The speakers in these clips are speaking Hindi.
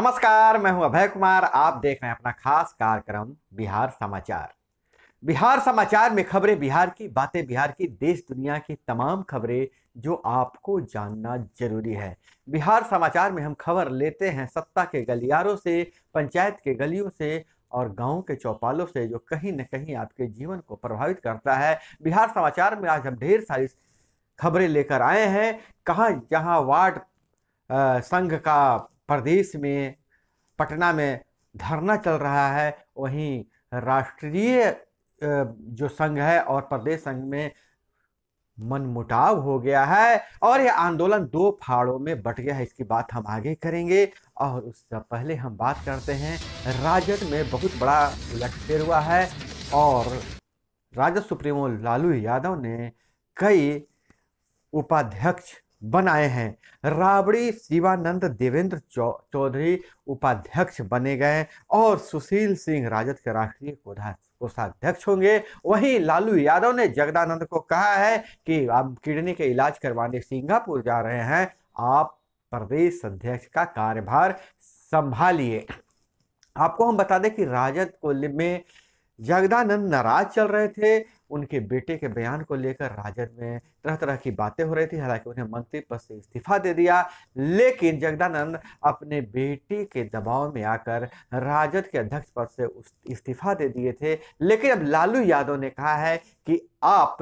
नमस्कार मैं हूं अभय कुमार आप देख रहे हैं अपना खास कार्यक्रम बिहार समाचार बिहार समाचार में खबरें बिहार की बातें बिहार की देश दुनिया की तमाम खबरें जो आपको जानना जरूरी है बिहार समाचार में हम खबर लेते हैं सत्ता के गलियारों से पंचायत के गलियों से और गांव के चौपालों से जो कहीं ना कहीं आपके जीवन को प्रभावित करता है बिहार समाचार में आज हम ढेर सारी खबरें लेकर आए हैं कहाँ जहाँ वार्ड संघ का प्रदेश में पटना में धरना चल रहा है वहीं राष्ट्रीय जो संघ है और प्रदेश संघ में मनमुटाव हो गया है और यह आंदोलन दो फाड़ों में बट गया है इसकी बात हम आगे करेंगे और उससे पहले हम बात करते हैं राजद में बहुत बड़ा उलटफेर हुआ है और राजद सुप्रीमो लालू यादव ने कई उपाध्यक्ष बनाए हैं राबड़ी शिवानंद देवेंद्र चौधरी उपाध्यक्ष बने गए और सुशील सिंह राजद के राष्ट्रीय कोषाध्यक्ष होंगे वहीं लालू यादव ने जगदानंद को कहा है कि आप किडनी के इलाज करवाने सिंगापुर जा रहे हैं आप प्रदेश अध्यक्ष का कार्यभार संभालिए आपको हम बता दें कि राजद को में जगदानंद नाराज चल रहे थे उनके बेटे के बयान को लेकर राजद में तरह तरह की बातें हो रही थी हालांकि उन्हें मंत्री पद से इस्तीफा दे दिया लेकिन जगदानंद अपने बेटे के दबाव में आकर राजद के अध्यक्ष पद से इस्तीफा दे दिए थे लेकिन अब लालू यादव ने कहा है कि आप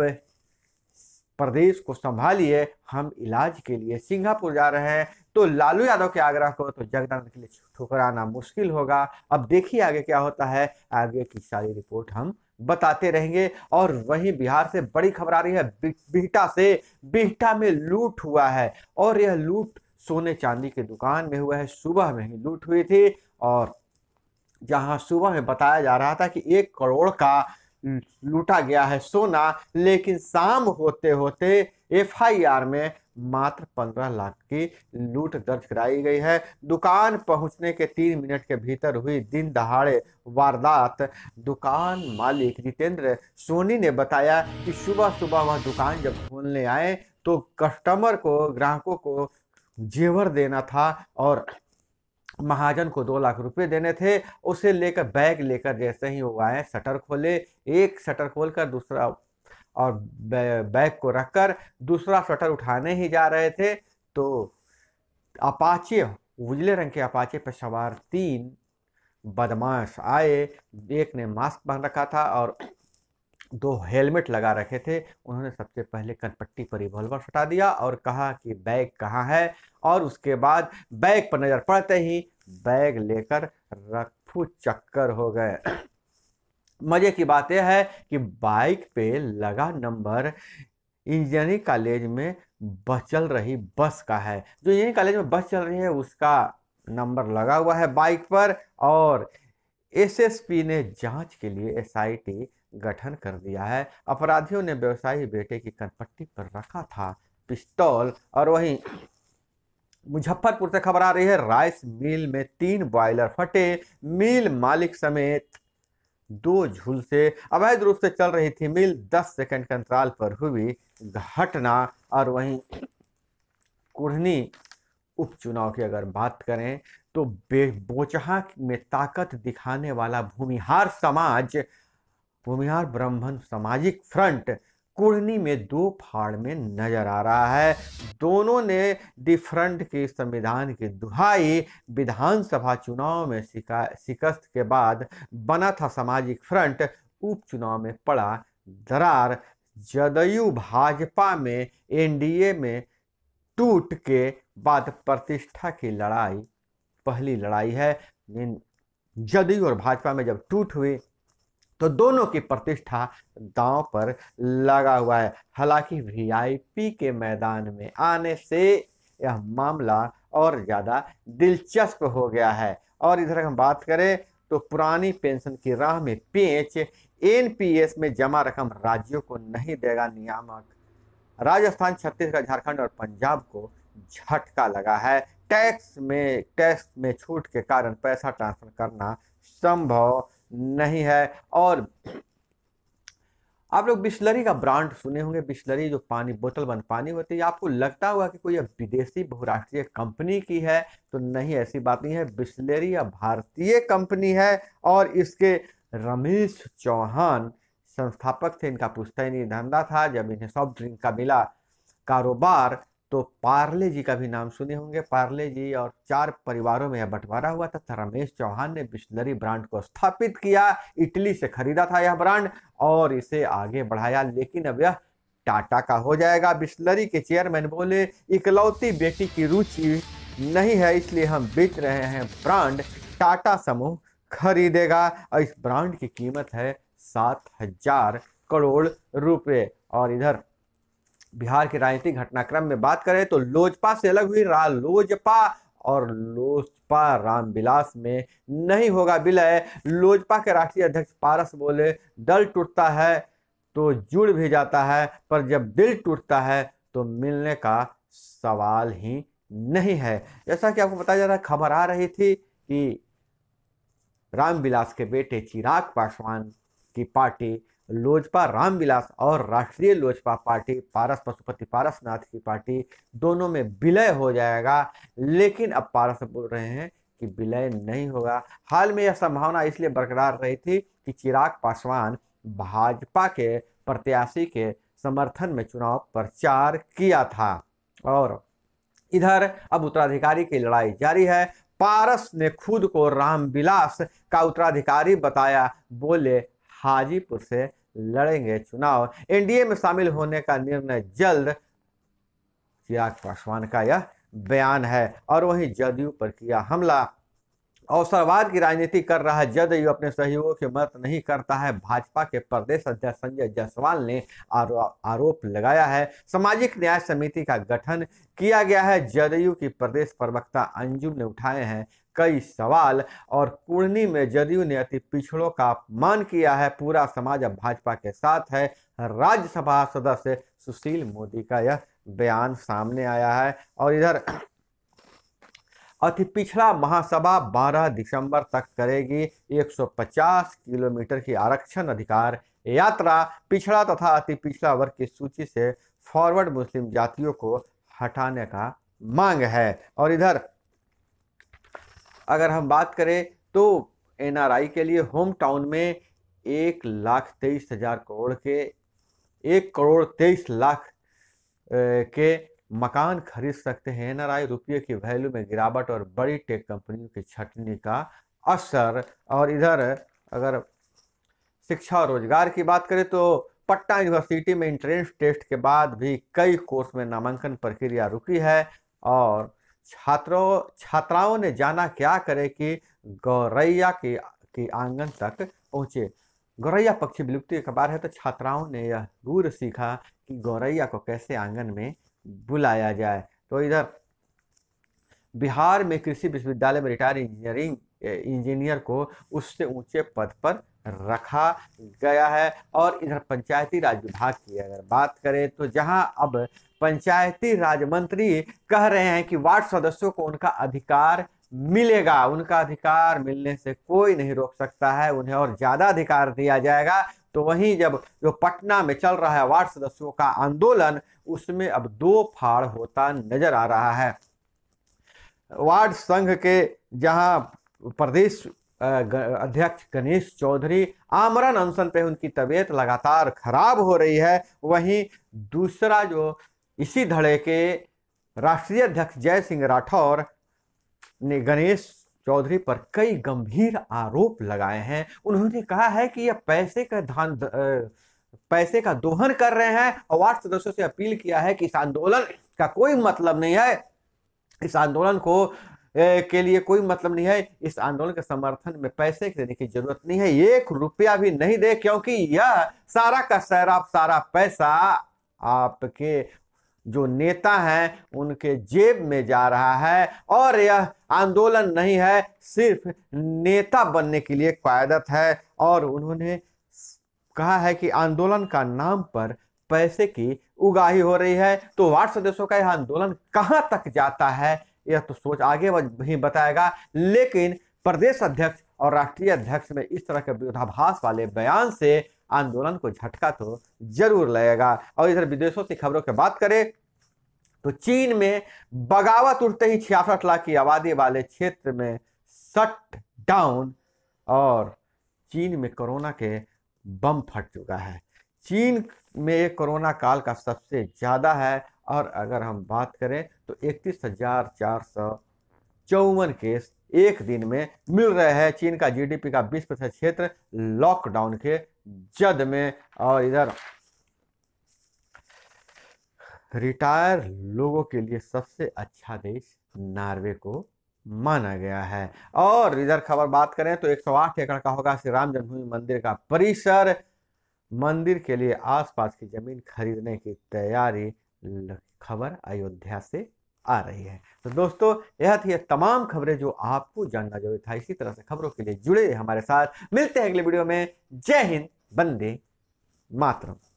प्रदेश को संभालिए हम इलाज के लिए सिंगापुर जा रहे हैं तो लालू यादव के आग्रह को तो जगदानंद के लिए ठुकराना मुश्किल होगा अब देखिए आगे क्या होता है आगे की सारी रिपोर्ट हम बताते रहेंगे और वहीं बिहार से बड़ी खबर आ रही है बिहटा से बिहटा में लूट हुआ है और यह लूट सोने चांदी की दुकान में हुआ है सुबह में ही लूट हुई थी और जहां सुबह में बताया जा रहा था कि एक करोड़ का लूटा गया है सोना लेकिन शाम होते होते एफआईआर में मात्र पंद्रह लाख की लूट दर्ज कराई गई है दुकान पहुंचने के तीन मिनट के भीतर हुई दिन दहाड़े वारदात दुकान मालिक जितेंद्र सोनी ने बताया कि सुबह सुबह वह दुकान जब खोलने आए तो कस्टमर को ग्राहकों को जेवर देना था और महाजन को दो लाख रुपए देने थे उसे लेकर बैग लेकर जैसे ही वो आए शटर खोले एक शटर खोलकर दूसरा और बैग को रखकर दूसरा शटर उठाने ही जा रहे थे तो अपाचे उजले रंग के अपाचे पर सवार तीन बदमाश आए एक ने मास्क पहन रखा था और दो हेलमेट लगा रखे थे उन्होंने सबसे पहले कनपट्टी पर रिवॉल्वर फटा दिया और कहा कि बैग कहाँ है और उसके बाद बैग पर नज़र पड़ते ही बैग लेकर रखू चक्कर हो गए मज़े की बात यह है कि बाइक पे लगा नंबर इंजीनियरिंग कॉलेज में बस चल रही बस का है जो इंजीनियरिंग कॉलेज में बस चल रही है उसका नंबर लगा हुआ है बाइक पर और एसएसपी ने जांच के लिए एसआईटी गठन कर दिया है अपराधियों ने व्यवसायी बेटे की कनपट्टी पर रखा था पिस्तौल और वहीं मुजफ्फरपुर से खबर आ रही है राइस मिल में तीन बॉयलर फटे मिल मालिक समेत दो झुलसे अवैध रूप से चल रही थी मिल दस सेकंड के अंतराल पर हुई घटना और वहीं कुढ़नी उपचुनाव की अगर बात करें तो बेबोचहा में ताकत दिखाने वाला भूमिहार समाज भूमिहार ब्राह्मण सामाजिक फ्रंट कुड़नी में दो फाड़ में नजर आ रहा है दोनों ने डिफ्रंट फ्रंट के संविधान की दुहाई विधानसभा चुनाव में शिकस्त के बाद बना था सामाजिक फ्रंट उपचुनाव में पड़ा दरार जदयू भाजपा में एनडीए में टूट के बाद प्रतिष्ठा की लड़ाई पहली लड़ाई है जदयू और भाजपा में जब टूट हुई तो दोनों की प्रतिष्ठा दांव पर लगा हुआ है हालांकि वीआईपी के मैदान में आने से यह मामला और ज़्यादा दिलचस्प हो गया है और इधर हम बात करें तो पुरानी पेंशन की राह में पेच एनपीएस में जमा रकम राज्यों को नहीं देगा नियामक राजस्थान छत्तीसगढ़ झारखंड और पंजाब को झटका लगा है टैक्स में टैक्स में छूट के कारण पैसा ट्रांसफर करना संभव नहीं है और आप लोग बिस्लरी का ब्रांड सुने होंगे बिस्लरी जो पानी बोतल बंद पानी होती है आपको लगता हुआ कि कोई विदेशी बहुराष्ट्रीय कंपनी की है तो नहीं ऐसी बात नहीं है बिस्लरी या भारतीय कंपनी है और इसके रमेश चौहान संस्थापक थे इनका पुस्तैनी धंधा था जब इन्हें सॉफ्ट ड्रिंक का मिला कारोबार तो पार्ले जी का भी नाम सुने होंगे पार्ले जी और चार परिवारों में यह बंटवारा हुआ था रमेश चौहान ने बिस्लरी ब्रांड को स्थापित किया इटली से खरीदा था यह ब्रांड और इसे आगे बढ़ाया लेकिन अब यह टाटा का हो जाएगा बिस्लरी के चेयरमैन बोले इकलौती बेटी की रुचि नहीं है इसलिए हम बेच रहे हैं ब्रांड टाटा समूह खरीदेगा और इस ब्रांड की कीमत है सात हजार करोड़ रुपए और इधर बिहार के राजनीतिक घटनाक्रम में बात करें तो लोजपा से अलग हुई लोजपा और लोजपा रामविलास में नहीं होगा विलय लोजपा के राष्ट्रीय अध्यक्ष पारस बोले दल टूटता है तो जुड़ भी जाता है पर जब दिल टूटता है तो मिलने का सवाल ही नहीं है जैसा कि आपको बताया जा रहा है खबर आ रही थी कि रामविलास के बेटे चिराग पासवान की पार्टी लोजपा रामविलास और राष्ट्रीय लोजपा पार्टी पारस पशुपति पारसनाथ की पार्टी दोनों में विलय हो जाएगा लेकिन अब पारस बोल रहे हैं कि विलय नहीं होगा हाल में यह संभावना इसलिए बरकरार रही थी कि चिराग पासवान भाजपा के प्रत्याशी के समर्थन में चुनाव प्रचार किया था और इधर अब उत्तराधिकारी की लड़ाई जारी है पारस ने खुद को रामविलास का उत्तराधिकारी बताया बोले हाजीपुर से लड़ेंगे चुनाव एनडीए में शामिल होने का निर्णय जल्द चिराग पासवान का यह बयान है और वहीं जदयू पर किया हमला अवसरवाद की राजनीति कर रहा जदयू अपने सहयोगियों की मदद नहीं करता है भाजपा के प्रदेश अध्यक्ष संजय जायसवाल ने आरो, आरोप लगाया है सामाजिक न्याय समिति का गठन किया गया है जदयू की प्रदेश प्रवक्ता अंजुम ने उठाए हैं कई सवाल और कुड़नी में जदयू ने अति पिछड़ों का अपमान किया है पूरा समाज अब भाजपा के साथ है राज्यसभा सदस्य सुशील मोदी का यह बयान सामने आया है और इधर अति पिछड़ा महासभा 12 दिसंबर तक करेगी 150 किलोमीटर की आरक्षण अधिकार यात्रा पिछड़ा तथा अति पिछड़ा वर्ग की सूची से फॉरवर्ड मुस्लिम जातियों को हटाने का मांग है और इधर अगर हम बात करें तो एन के लिए होम टाउन में एक लाख तेईस हजार करोड़ के एक करोड़ तेईस लाख के मकान खरीद सकते हैं एन आर आई रुपये की वैल्यू में गिरावट और बड़ी टेक कंपनियों की छटनी का असर और इधर अगर शिक्षा और रोजगार की बात करें तो पटना यूनिवर्सिटी में इंट्रेंस टेस्ट के बाद भी कई कोर्स में नामांकन प्रक्रिया रुकी है और छात्रों छात्राओं ने जाना क्या करे कि गौरैया के के आंगन तक पहुँचे गौरैया पक्षी विलुप्ति का बार है तो छात्राओं ने यह दूर सीखा कि गौरैया को कैसे आंगन में बुलाया जाए तो इधर बिहार में कृषि विश्वविद्यालय में रिटायर्ड इंजीनियरिंग इंजीनियर को उससे ऊंचे पद पर रखा गया है और इधर पंचायती राज विभाग की अगर बात करें तो जहां अब पंचायती राज मंत्री कह रहे हैं कि वार्ड सदस्यों को उनका अधिकार मिलेगा उनका अधिकार मिलने से कोई नहीं रोक सकता है उन्हें और ज़्यादा अधिकार दिया जाएगा तो वहीं जब जो पटना में चल रहा है वार्ड सदस्यों का आंदोलन उसमें अब दो फाड़ होता नजर आ रहा है वार्ड संघ के जहां प्रदेश अध्यक्ष गणेश चौधरी आमरण अनशन पे उनकी तबीयत लगातार खराब हो रही है वहीं दूसरा जो इसी धड़े के राष्ट्रीय अध्यक्ष जय सिंह राठौर ने गणेश चौधरी पर कई गंभीर आरोप लगाए हैं उन्होंने कहा है कि यह पैसे का धान पैसे का दोहन कर रहे हैं और वार्ड सदस्यों से अपील किया है कि इस आंदोलन का कोई मतलब नहीं है इस आंदोलन को के लिए कोई मतलब नहीं है इस आंदोलन के समर्थन में पैसे देने की जरूरत नहीं है एक रुपया भी नहीं दे क्योंकि यह सारा का सारा सारा पैसा आपके जो नेता हैं उनके जेब में जा रहा है और यह आंदोलन नहीं है सिर्फ नेता बनने के लिए क्यादत है और उन्होंने कहा है कि आंदोलन का नाम पर पैसे की उगाही हो रही है तो वार्ड सदस्यों का यह आंदोलन कहाँ तक जाता है यह तो सोच आगे ही बताएगा लेकिन प्रदेश अध्यक्ष और राष्ट्रीय अध्यक्ष में इस तरह के विरोधाभास वाले बयान से आंदोलन को झटका तो जरूर लगेगा और इधर विदेशों से खबरों की बात करें तो चीन में बगावत उठते ही छियासठ लाख की आबादी वाले क्षेत्र में शट डाउन और चीन में कोरोना के बम फट चुका है चीन में कोरोना काल का सबसे ज़्यादा है और अगर हम बात करें तो इकतीस हजार चार सौ चौवन केस एक दिन में मिल रहे हैं चीन का जीडीपी का 20 प्रतिशत क्षेत्र लॉकडाउन के जद में और इधर रिटायर लोगों के लिए सबसे अच्छा देश नॉर्वे को माना गया है और इधर खबर बात करें तो 108 एकड़ का होगा श्री राम जन्मभूमि मंदिर का परिसर मंदिर के लिए आसपास की जमीन खरीदने की तैयारी खबर अयोध्या से आ रही है तो दोस्तों यह थी तमाम खबरें जो आपको जानना जरूरी था इसी तरह से खबरों के लिए जुड़े हमारे साथ मिलते हैं अगले वीडियो में जय हिंद बंदे मातरम